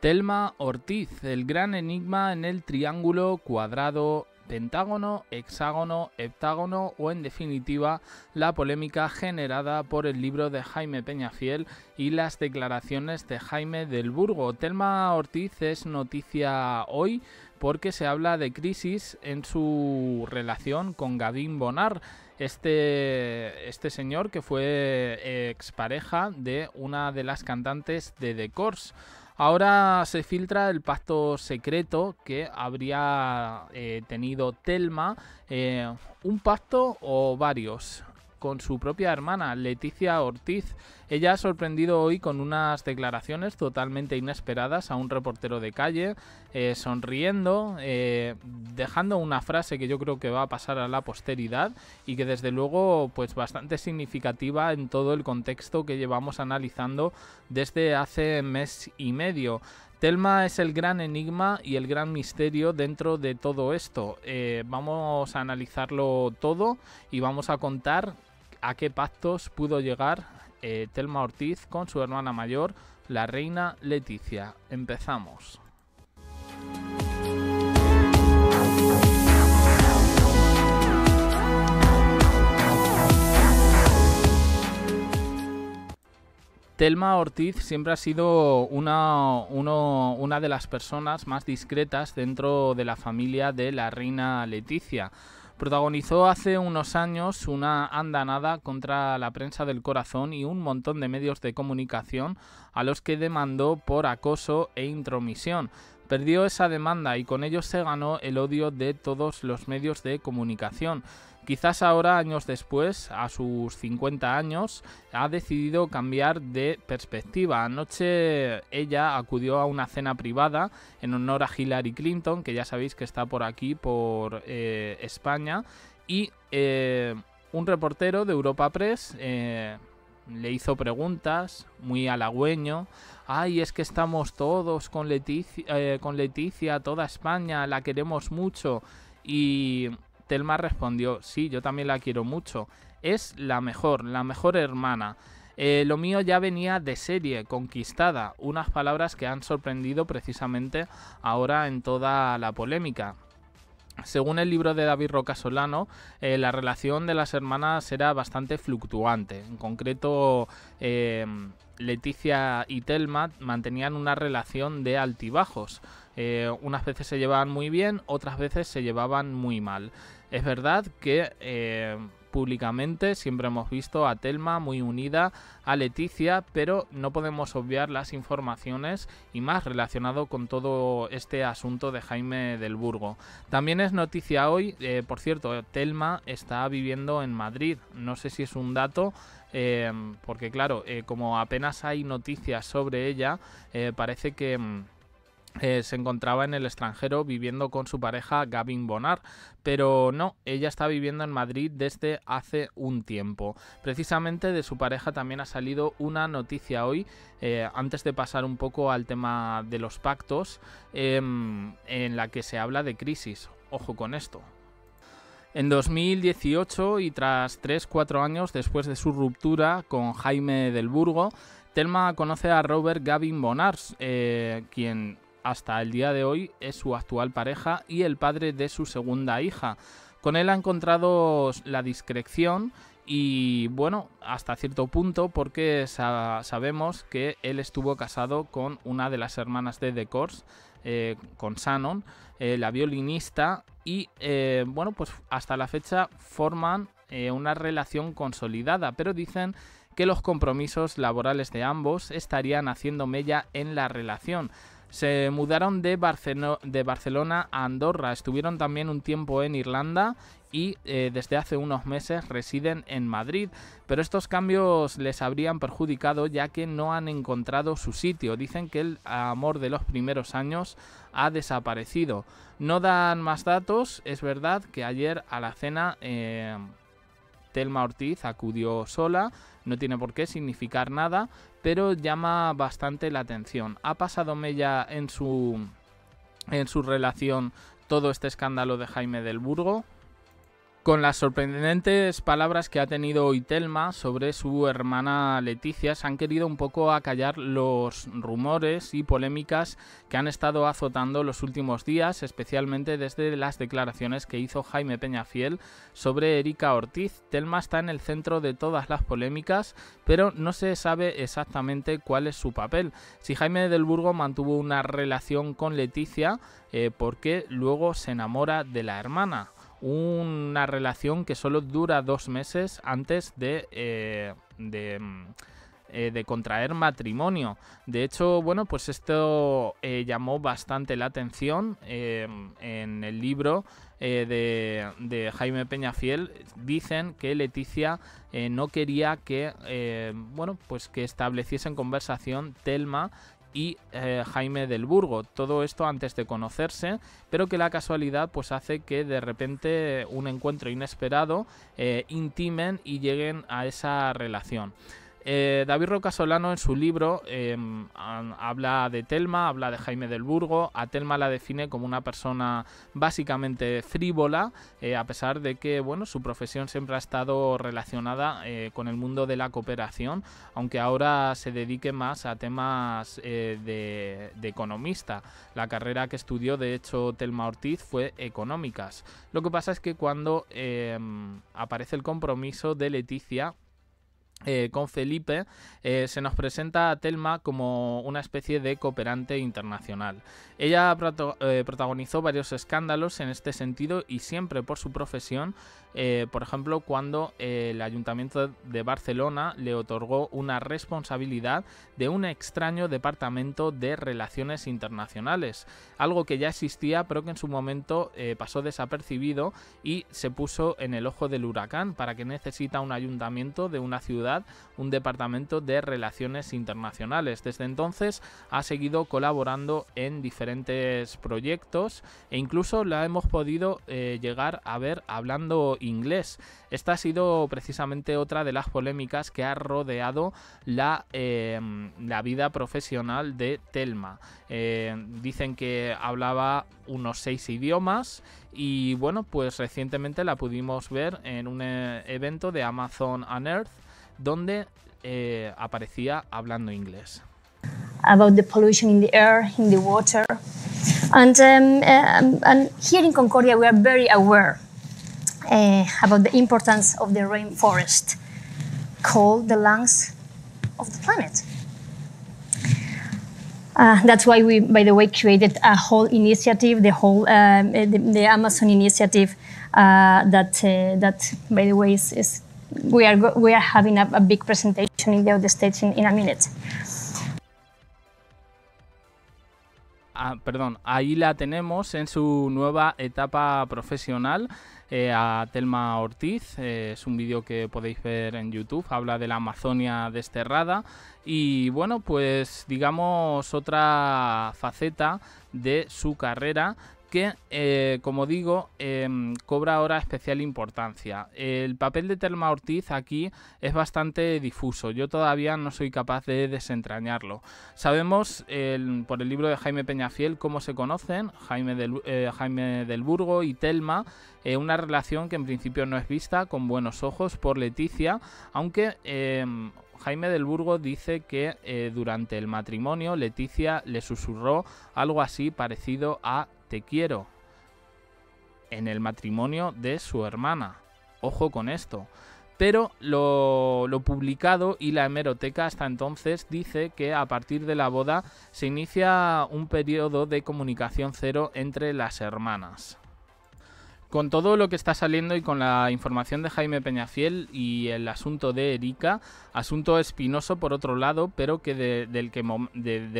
Telma Ortiz, el gran enigma en el triángulo cuadrado pentágono, hexágono, heptágono o en definitiva la polémica generada por el libro de Jaime Peñafiel y las declaraciones de Jaime del Burgo. Telma Ortiz es noticia hoy porque se habla de crisis en su relación con Gavín Bonar, este, este señor que fue eh, expareja de una de las cantantes de The Course. Ahora se filtra el pasto secreto que habría eh, tenido Telma, eh, un pacto o varios con su propia hermana, Leticia Ortiz. Ella ha sorprendido hoy con unas declaraciones totalmente inesperadas a un reportero de calle, eh, sonriendo, eh, dejando una frase que yo creo que va a pasar a la posteridad y que desde luego pues bastante significativa en todo el contexto que llevamos analizando desde hace mes y medio. Telma es el gran enigma y el gran misterio dentro de todo esto. Eh, vamos a analizarlo todo y vamos a contar a qué pactos pudo llegar eh, Telma Ortiz con su hermana mayor, la reina Leticia. Empezamos. Telma Ortiz siempre ha sido una, una de las personas más discretas dentro de la familia de la reina Leticia protagonizó hace unos años una andanada contra la prensa del corazón y un montón de medios de comunicación a los que demandó por acoso e intromisión. Perdió esa demanda y con ello se ganó el odio de todos los medios de comunicación. Quizás ahora, años después, a sus 50 años, ha decidido cambiar de perspectiva. Anoche ella acudió a una cena privada en honor a Hillary Clinton, que ya sabéis que está por aquí, por eh, España, y eh, un reportero de Europa Press... Eh, le hizo preguntas, muy halagüeño. Ay, es que estamos todos con Leticia, con Leticia, toda España, la queremos mucho. Y Telma respondió, sí, yo también la quiero mucho. Es la mejor, la mejor hermana. Eh, lo mío ya venía de serie, conquistada, unas palabras que han sorprendido precisamente ahora en toda la polémica. Según el libro de David Roca Solano, eh, la relación de las hermanas era bastante fluctuante. En concreto, em, Leticia y Telma mantenían una relación de altibajos. Eh, unas veces se llevaban muy bien, otras veces se llevaban muy mal. Es verdad que eh, públicamente siempre hemos visto a Telma muy unida a Leticia, pero no podemos obviar las informaciones y más relacionado con todo este asunto de Jaime del Burgo. También es noticia hoy, eh, por cierto, Telma está viviendo en Madrid. No sé si es un dato, eh, porque claro, como apenas hay noticias sobre ella, parece que mm, eh, se encontraba en el extranjero viviendo con su pareja Gavin Bonar, pero no, ella está viviendo en Madrid desde hace un tiempo. Precisamente de su pareja también ha salido una noticia hoy, eh, antes de pasar un poco al tema de los pactos, em, en la que se habla de crisis. Ojo con esto. En 2018 y tras 3-4 años después de su ruptura con Jaime del Burgo, Telma conoce a Robert Gavin Bonars, eh, quien hasta el día de hoy es su actual pareja y el padre de su segunda hija. Con él ha encontrado la discreción y bueno, hasta cierto punto porque sabemos que él estuvo casado con una de las hermanas de The Course, eh, con Shannon, eh, la violinista, y eh, bueno, pues hasta la fecha forman una relación consolidada, pero dicen que los compromisos laborales de ambos estarían haciendo mella en la relación. Se mudaron de, de Barcelona a Andorra, estuvieron también un tiempo en Irlanda y eh, desde hace unos meses residen en Madrid, pero estos cambios les habrían perjudicado ya que no han encontrado su sitio. Dicen que el amor de los primeros años ha desaparecido. No dan más datos, es verdad que ayer a la cena... Eh, Telma Ortiz acudió sola, no tiene por qué significar nada, pero llama bastante la atención. Ha pasado Mella en su en su relación todo este escándalo de Jaime del Burgo, con las sorprendentes palabras que ha tenido hoy Telma sobre su hermana Leticia, se han querido un poco acallar los rumores y polémicas que han estado azotando los últimos días, especialmente desde las declaraciones que hizo Jaime Peñafiel sobre Erika Ortiz. Telma está en el centro de todas las polémicas, pero no se sabe exactamente cuál es su papel. Si Jaime del Burgo mantuvo una relación con Leticia, eh, ¿por qué luego se enamora de la hermana? una relación que solo dura dos meses antes de, eh, mm, eh, de contraer matrimonio. De hecho, bueno, pues esto eh, llamó bastante la atención en el libro de, de, Jaime Peñafiel. Dicen que Leticia no quería que, bueno, pues que estableciesen conversación Telma y eh, Jaime del Burgo. Todo esto antes de conocerse, pero que la casualidad pues hace que de repente un encuentro inesperado eh, intimen y lleguen a esa relación. Eh, David Roca Solano en su libro em, habla de Telma, habla de Jaime del Burgo. A Telma la define como una persona básicamente frívola, eh, a pesar de que bueno, su profesión siempre ha estado relacionada eh, con el mundo de la cooperación, aunque ahora se dedique más a temas de, de economista. La carrera que estudió, de hecho, Telma Ortiz fue económicas. Lo que pasa es que cuando em, aparece el compromiso de Leticia, eh, con Felipe, eh, se nos presenta a Telma como una especie de cooperante internacional. Ella eh, protagonizó varios escándalos en este sentido y siempre por su profesión, por ejemplo, cuando el Ayuntamiento de Barcelona le otorgó una responsabilidad de un extraño departamento de relaciones internacionales, algo que ya existía pero que en su momento pasó desapercibido y se puso en el ojo del huracán para que necesita un ayuntamiento de una ciudad un departamento de relaciones internacionales. Desde entonces ha seguido colaborando en diferentes proyectos e incluso la hemos podido eh, llegar a ver hablando inglés. Esta ha sido precisamente otra de las polémicas que ha rodeado la, em, vida profesional de Telma. Eh, dicen que hablaba unos seis idiomas y bueno, pues recientemente la pudimos ver en un eh, evento de Amazon Unearth donde eh, aparecía hablando inglés. About the pollution in the air, in the water. And, um, uh, and here in Concordia, we are very aware uh, about the importance of the rainforest, called the lungs of the planet. Uh, that's why we, by the way, created a whole initiative, the whole um, the, the, Amazon initiative, uh, that uh, that by the way is, is we are, we are having a, a big presentation in the in, a minute. Ah, perdón, ahí la tenemos en su nueva etapa profesional eh, a Telma Ortiz. Eh, es un vídeo que podéis ver en YouTube, habla de la Amazonia desterrada y bueno, pues digamos otra faceta de su carrera eh, como digo, em, cobra ahora especial importancia. El papel de Telma Ortiz aquí es bastante difuso, yo todavía no soy capaz de desentrañarlo. Sabemos por el libro de Jaime Peñafiel cómo se conocen Jaime del, eh, Jaime del Burgo y Telma, eh, una relación que en principio no es vista con buenos ojos por Leticia, aunque em, Jaime del Burgo dice que eh, durante el matrimonio Leticia le susurró algo así parecido a te quiero en el matrimonio de su hermana. Ojo con esto. Pero lo, lo, publicado y la hemeroteca hasta entonces dice que a partir de la boda se inicia un periodo de comunicación cero entre las hermanas con todo lo que está saliendo y con la información de Jaime Peñafiel y el asunto de Erika, asunto espinoso por otro lado, pero que de, del que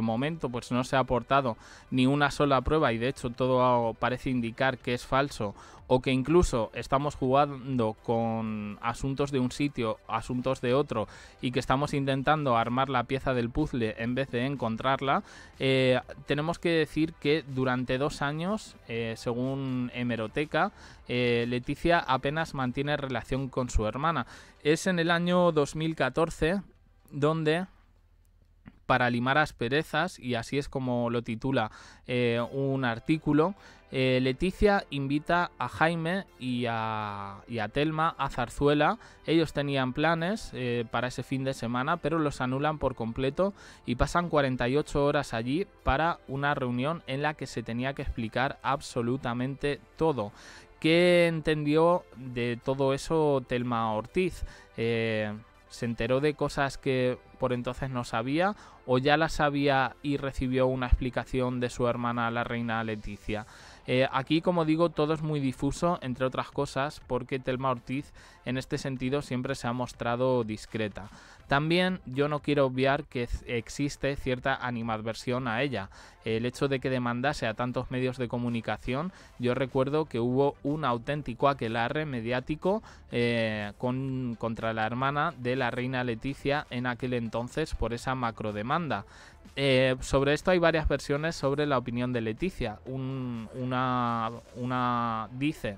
momento pues no se ha aportado ni una sola prueba y de hecho todo parece indicar que es falso o que incluso estamos jugando con asuntos de un sitio, asuntos de otro, y que estamos intentando armar la pieza del puzzle en vez de encontrarla, eh, tenemos que decir que durante dos años, eh, según Hemeroteca, eh, Leticia apenas mantiene relación con su hermana. Es en el año 2014 donde para limar asperezas, y así es como lo titula eh, un artículo. Eh, Leticia invita a Jaime y a, y a, Telma a Zarzuela. Ellos tenían planes eh, para ese fin de semana, pero los anulan por completo y pasan 48 horas allí para una reunión en la que se tenía que explicar absolutamente todo. ¿Qué entendió de todo eso Telma Ortiz? se enteró de cosas que por entonces no sabía o ya las sabía y recibió una explicación de su hermana, la reina Leticia. Eh, aquí, como digo, todo es muy difuso, entre otras cosas, porque Telma Ortiz en este sentido siempre se ha mostrado discreta. También yo no quiero obviar que existe cierta animadversión a ella. El hecho de que demandase a tantos medios de comunicación, yo recuerdo que hubo un auténtico aquelarre mediático eh, contra la hermana de la reina Leticia en aquel entonces por esa macro demanda... Eh, sobre esto hay varias versiones sobre la opinión de Leticia. una, una dice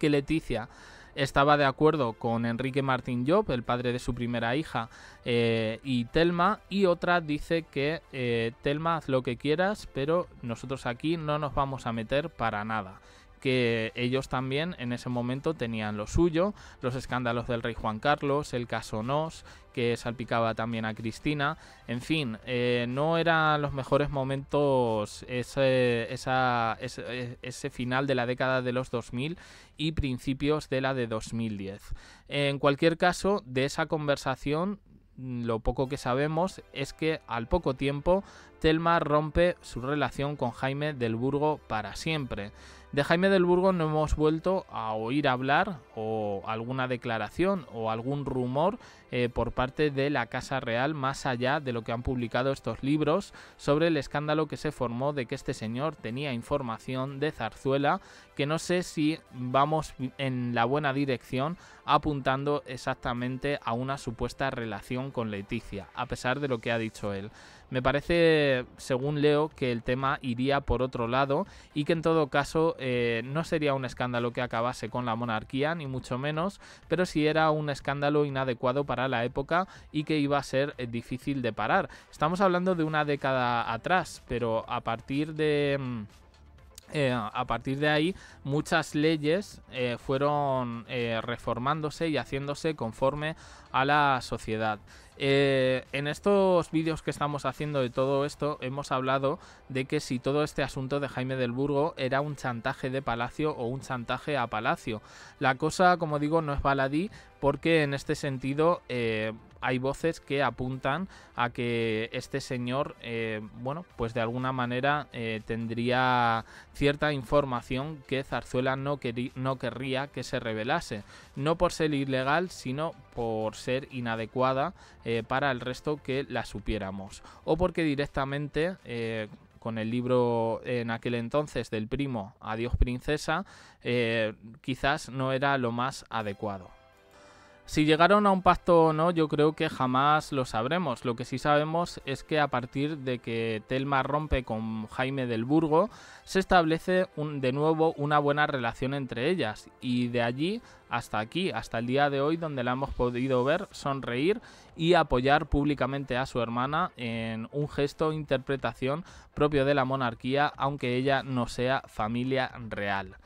que Leticia estaba de acuerdo con Enrique Martín Job, el padre de su primera hija, eh, y Telma, y otra dice que eh, Telma haz lo que quieras, pero nosotros aquí no nos vamos a meter para nada que ellos también en ese momento tenían lo suyo, los escándalos del rey Juan Carlos, el caso Nos, que salpicaba también a Cristina, en fin, eh, no eran los mejores momentos ese, ese, final de la década de los 2000 y principios de la de 2010. En cualquier caso, de esa conversación... Mm, lo poco que sabemos es que al poco tiempo Telma rompe su relación con Jaime del Burgo para siempre. De Jaime del Burgo no hemos vuelto a oír hablar o alguna declaración o algún rumor eh, por parte de la Casa Real más allá de lo que han publicado estos libros sobre el escándalo que se formó de que este señor tenía información de zarzuela que no sé si vamos en la buena dirección apuntando exactamente a una supuesta relación con Leticia, a pesar de lo que ha dicho él. Me parece, según leo, que el tema iría por otro lado y que en todo caso eh, no sería un escándalo que acabase con la monarquía, ni mucho menos, pero sí era un escándalo inadecuado para la época y que iba a ser eh, difícil de parar. Estamos hablando de una década atrás, pero a partir de... Mm, eh, a partir de ahí, muchas leyes fueron reformándose y haciéndose conforme a la sociedad. Eh, en estos vídeos que estamos haciendo de todo esto, hemos hablado de que si todo este asunto de Jaime del Burgo era un chantaje de Palacio o un chantaje a Palacio. La cosa, como digo, no es baladí porque en este sentido eh, hay voces que apuntan a que este señor, eh, bueno, pues de alguna manera tendría cierta información que Zarzuela no, no querría que se revelase. No por ser ilegal, sino por ser inadecuada eh, para el resto que la supiéramos. O porque directamente... Eh, con el libro en aquel entonces del primo Adiós Princesa, eh, quizás no era lo más adecuado. Si llegaron a un pacto o no, yo creo que jamás lo sabremos. Lo que sí sabemos es que a partir de que Telma rompe con Jaime del Burgo, se establece de nuevo una buena relación entre ellas. Y de allí hasta aquí, hasta el día de hoy, donde la hemos podido ver sonreír y apoyar públicamente a su hermana en un gesto interpretación propio de la monarquía, aunque ella no sea familia real.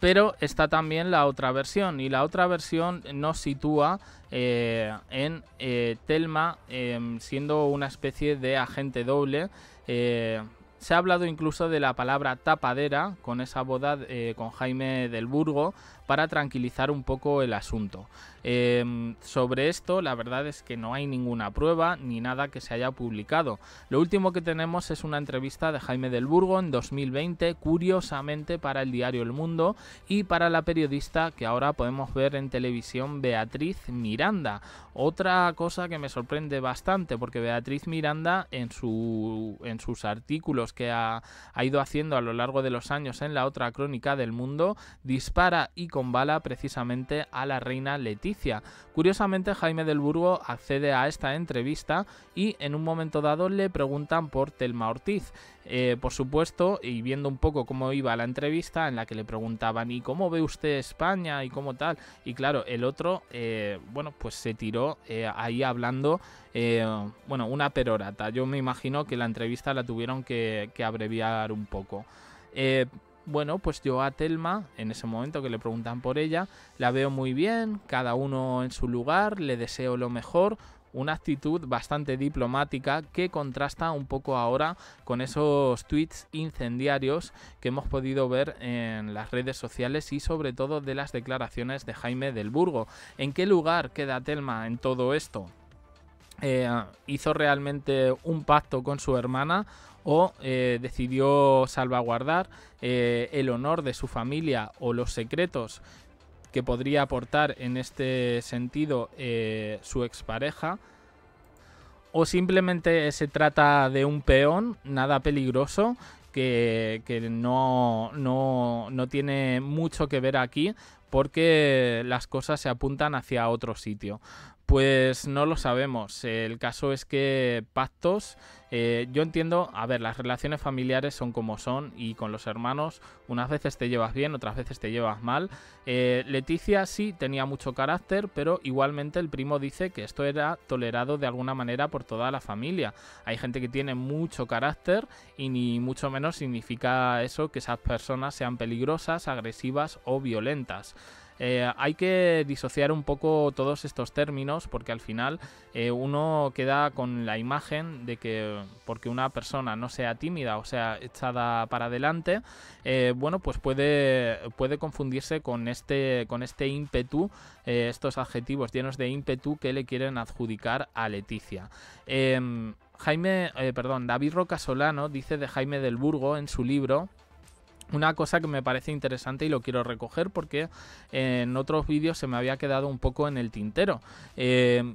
Pero está también la otra versión y la otra versión nos sitúa eh, en eh, Telma em, siendo una especie de agente doble. Eh, se ha hablado incluso de la palabra tapadera con esa boda con Jaime del Burgo, para tranquilizar un poco el asunto. Eh, sobre esto, la verdad es que no hay ninguna prueba ni nada que se haya publicado. Lo último que tenemos es una entrevista de Jaime del Burgo en 2020, curiosamente para el diario El Mundo y para la periodista que ahora podemos ver en televisión Beatriz Miranda. Otra cosa que me sorprende bastante, porque Beatriz Miranda en, su, en sus artículos que ha, ha ido haciendo a lo largo de los años en la otra crónica del mundo, dispara y con bala precisamente a la reina Leticia. Curiosamente, Jaime del Burgo accede a esta entrevista y en un momento dado le preguntan por Telma Ortiz. Eh, por supuesto, y viendo un poco cómo iba la entrevista, en la que le preguntaban, ¿y cómo ve usted España? ¿Y cómo tal? Y claro, el otro, eh, bueno, pues se tiró eh, ahí hablando, bueno, una perorata. Yo me imagino que la entrevista la tuvieron que abreviar un poco bueno, pues yo a Telma, en ese momento que le preguntan por ella, la veo muy bien, cada uno en su lugar, le deseo lo mejor, una actitud bastante diplomática que contrasta un poco ahora con esos tweets incendiarios que hemos podido ver en las redes sociales y sobre todo de las declaraciones de Jaime del Burgo. ¿En qué lugar queda Telma en todo esto? Eh, hizo realmente un pacto con su hermana o eh, decidió salvaguardar eh, el honor de su familia o los secretos que podría aportar en este sentido su expareja. O simplemente se trata de un peón, nada peligroso, que, no tiene mucho que ver aquí porque las cosas se apuntan hacia otro sitio. Pues no lo sabemos. El caso es que pactos, eh, yo entiendo, a ver, las relaciones familiares son como son y con los hermanos unas veces te llevas bien, otras veces te llevas mal. Eh, Leticia sí tenía mucho carácter, pero igualmente el primo dice que esto era tolerado de alguna manera por toda la familia. Hay gente que tiene mucho carácter y ni mucho menos significa eso que esas personas sean peligrosas, agresivas o violentas. Eh, hay que disociar un poco todos estos términos porque al final eh, uno queda con la imagen de que porque una persona no sea tímida o sea echada para adelante, eh, bueno, pues puede, puede confundirse con este, con este ímpetu, estos adjetivos llenos de ímpetu que le quieren adjudicar a Leticia. Em, Jaime, perdón, David Rocasolano dice de Jaime del Burgo en su libro una cosa que me parece interesante y lo quiero recoger porque eh, en otros vídeos se me había quedado un poco en el tintero. Eh,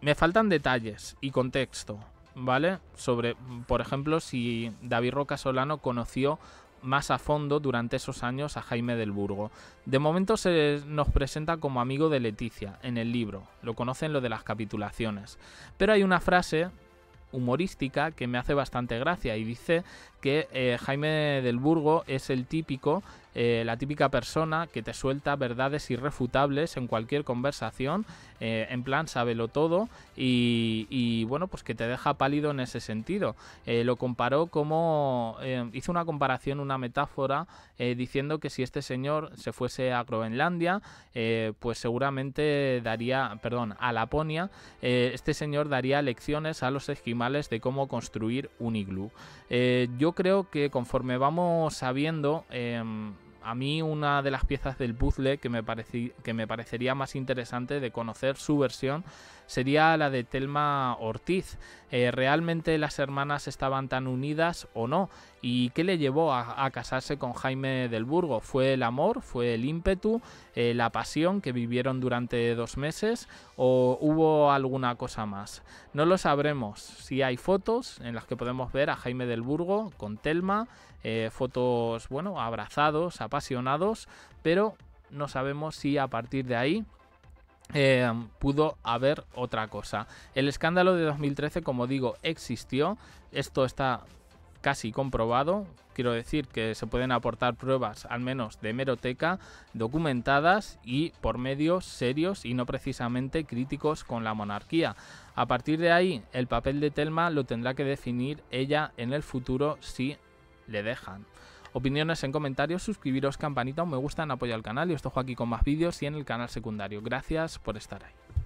me faltan detalles y contexto, ¿vale? Sobre, por ejemplo, si David Roca Solano conoció más a fondo durante esos años a Jaime del Burgo. De momento se nos presenta como amigo de Leticia en el libro, lo conocen lo de las capitulaciones. Pero hay una frase humorística que me hace bastante gracia y dice que eh, Jaime del Burgo es el típico eh, la típica persona que te suelta verdades irrefutables en cualquier conversación, eh, en plan, sábelo todo y, bueno, pues que te deja pálido en ese sentido. Eh, lo comparó como, hizo una comparación, una metáfora, diciendo que si este señor se fuese a Groenlandia, pues seguramente daría, perdón, a Laponia, este señor daría lecciones a los esquimales de cómo construir un iglú. yo creo que conforme vamos sabiendo, em, a mí una de las piezas del puzzle que me, que me parecería más interesante de conocer su versión sería la de Telma Ortiz. Eh, ¿Realmente las hermanas estaban tan unidas o no? ¿Y qué le llevó a, casarse con Jaime del Burgo? ¿Fue el amor? ¿Fue el ímpetu? Eh, ¿La pasión que vivieron durante dos meses? ¿O hubo alguna cosa más? No lo sabremos. Si hay fotos en las que podemos ver a Jaime del Burgo con Telma, eh, fotos, bueno, abrazados, apasionados, pero no sabemos si a partir de ahí Em, pudo haber otra cosa. El escándalo de 2013, como digo, existió. Esto está casi comprobado. Quiero decir que se pueden aportar pruebas, al menos de hemeroteca, documentadas y por medios serios y no precisamente críticos con la monarquía. A partir de ahí, el papel de Telma lo tendrá que definir ella en el futuro si le dejan. Opiniones en comentarios, suscribiros, campanita, un me gusta, en apoyo al canal. Y os dejo aquí con más vídeos y en el canal secundario. Gracias por estar ahí.